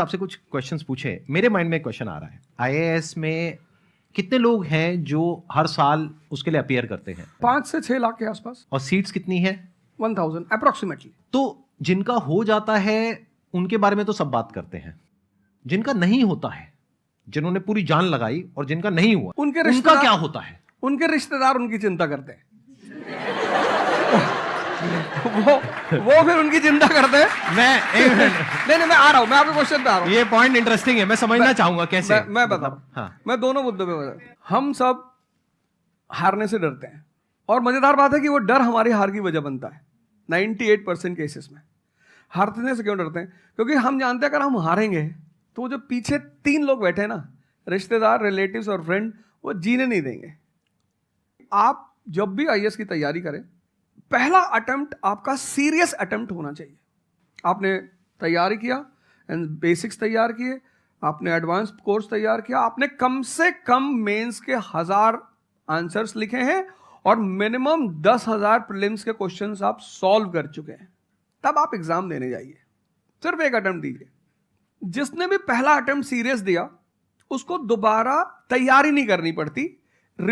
आपसे कुछ क्वेश्चंस पूछे मेरे माइंड में क्वेश्चन आ रहा है आईएएस में कितने लोग हैं जो हर साल उसके लिए अपीयर करते हैं पांच से छह लाख के आसपास और सीट्स कितनी है वन थाउजेंड अप्रोक्सीमेटली तो जिनका हो जाता है उनके बारे में तो सब बात करते हैं जिनका नहीं होता है जिन्होंने पूरी जान लगाई और जिनका नहीं हुआ उनके उनका क्या होता है उनके रिश्तेदार उनकी चिंता करते हैं वो वो फिर उनकी चिंता करते हैं मैं एक मिनट नहीं नहीं मैं आ रहा हूँ मैं आपके क्वेश्चन पे आ रहा हूँ ये पॉइंट इंटरेस्टिंग है मैं समझना चाहूंगा कैसे मैं, बताऊ मतलब, हाँ। मैं दोनों मुद्दों पर बता हम सब हारने से डरते हैं और मजेदार बात है कि वो डर हमारी हार की वजह बनता है 98 परसेंट केसेस में हारने से क्यों डरते हैं क्योंकि हम जानते हैं अगर हम हारेंगे तो जो पीछे तीन लोग बैठे हैं ना रिश्तेदार रिलेटिव्स और फ्रेंड वो जीने नहीं देंगे आप जब भी आई की तैयारी करें पहला अटेम्प्ट आपका सीरियस अटेम्प्ट होना चाहिए आपने तैयारी किया एंड बेसिक्स तैयार किए आपने एडवांस कोर्स तैयार किया आपने कम से कम मेंस के हजार आंसर्स लिखे हैं और मिनिमम दस हजार प्रिलिम्स के क्वेश्चंस आप सॉल्व कर चुके हैं तब आप एग्जाम देने जाइए सिर्फ एक अटेम्प्ट दीजिए जिसने भी पहला अटेम्प्ट सीरियस दिया उसको दोबारा तैयारी नहीं करनी पड़ती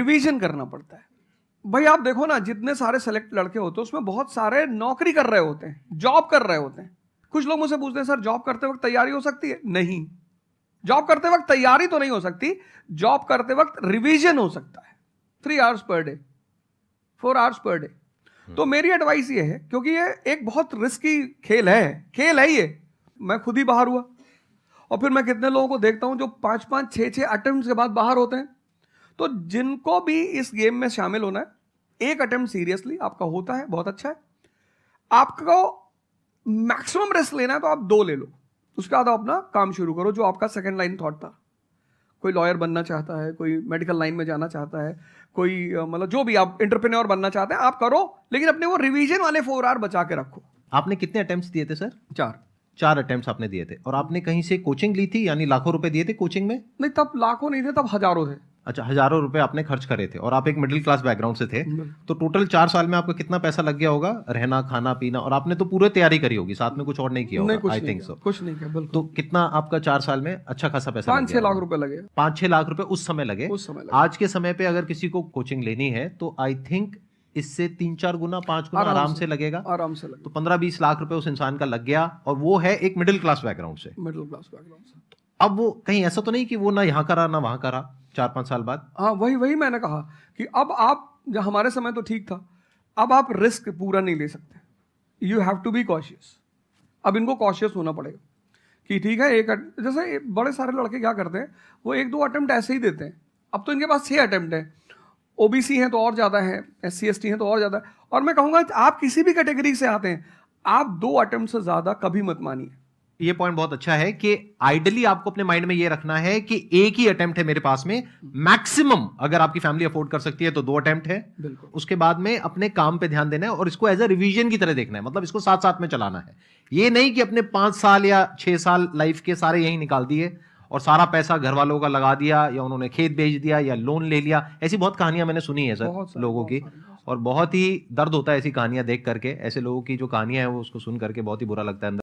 रिवीजन करना पड़ता है भाई आप देखो ना जितने सारे सेलेक्ट लड़के होते हैं उसमें बहुत सारे नौकरी कर रहे होते हैं जॉब कर रहे होते हैं कुछ लोग मुझसे पूछते हैं सर जॉब करते वक्त तैयारी हो सकती है नहीं जॉब करते वक्त तैयारी तो नहीं हो सकती जॉब करते वक्त रिवीजन हो सकता है three hours per day four hours per day तो मेरी एडवाइस ये है क्योंकि ये एक बहुत रिस्की खेल है खेल है ये मैं खुद ही बाहर हुआ और फिर मैं कितने लोगों को देखता हूं जो पांच पांच छह छह अटेम्प्ट के बाद बाहर होते हैं तो जिनको भी इस गेम में शामिल होना है एक अटेम्प्ट सीरियसली आपका होता है बहुत अच्छा है आपको मैक्सिमम रिस्क लेना है तो आप दो ले लो उसके बाद आप अपना काम शुरू करो जो आपका सेकेंड लाइन थॉट था कोई लॉयर बनना चाहता है कोई मेडिकल लाइन में जाना चाहता है कोई मतलब जो भी आप इंटरप्रेन्योर बनना चाहते हैं आप करो लेकिन अपने वो रिवीजन वाले फोर आर बचा के रखो आपने कितने अटेम्प्ट दिए थे सर चार चार अटेम्प्ट आपने दिए थे और आपने कहीं से कोचिंग ली थी यानी लाखों रुपए दिए थे कोचिंग में नहीं तब लाखों नहीं थे तब हजारों थे अच्छा हजारों रुपए आपने खर्च करे थे और आप एक मिडिल क्लास बैकग्राउंड से थे तो टोटल चार साल में आपका कितना पैसा लग गया होगा रहना खाना पीना और आपने तो पूरी तैयारी करी होगी साथ में कुछ और नहीं किया होगा आई थिंक सो कुछ नहीं किया बिल्कुल तो कितना आपका चार साल में अच्छा खासा पैसा पाँच छह लाख रुपए लगे पाँच छह लाख रुपए उस समय लगे उस समय आज के समय पे अगर किसी को कोचिंग लेनी है तो आई थिंक इससे तीन चार गुना पांच गुना आराम से लगेगा आराम से लगेगा तो पंद्रह बीस लाख रुपए उस इंसान का लग गया और वो है एक मिडिल क्लास बैकग्राउंड से मिडिल क्लास बैकग्राउंड से अब वो कहीं ऐसा तो नहीं कि वो ना यहाँ करा ना वहां करा चार पाँच साल बाद हाँ वही वही मैंने कहा कि अब आप हमारे समय तो ठीक था अब आप रिस्क पूरा नहीं ले सकते you have to be cautious अब इनको कॉशियस होना पड़ेगा कि ठीक है एक जैसे बड़े सारे लड़के क्या करते हैं वो एक दो अटैम्प्ट ऐसे ही देते हैं अब तो इनके पास छः अटैम्प्ट हैं ओ बी सी हैं तो और ज़्यादा हैं एस सी एस टी हैं तो और ज़्यादा है और मैं कहूँगा आप किसी भी कैटेगरी से आते हैं आप दो अटैम्प्ट से ज़्यादा कभी मत मानिए ये पॉइंट बहुत अच्छा है कि आइडली आपको अपने माइंड में ये रखना है कि एक ही अटेम्प्ट है मेरे पास में मैक्सिमम अगर आपकी फैमिली अफोर्ड कर सकती है तो दो अटेम्प्ट है उसके बाद में अपने काम पे ध्यान देना है और इसको एज अ रिविजन की तरह देखना है मतलब इसको साथ साथ में चलाना है ये नहीं कि अपने पांच साल या छह साल लाइफ के सारे यही निकाल दिए और सारा पैसा घर वालों का लगा दिया या उन्होंने खेत बेच दिया या लोन ले लिया ऐसी बहुत कहानियां मैंने सुनी है सर लोगों की और बहुत ही दर्द होता है ऐसी कहानियां देख करके ऐसे लोगों की जो कहानियां है वो उसको सुन करके बहुत ही बुरा लगता है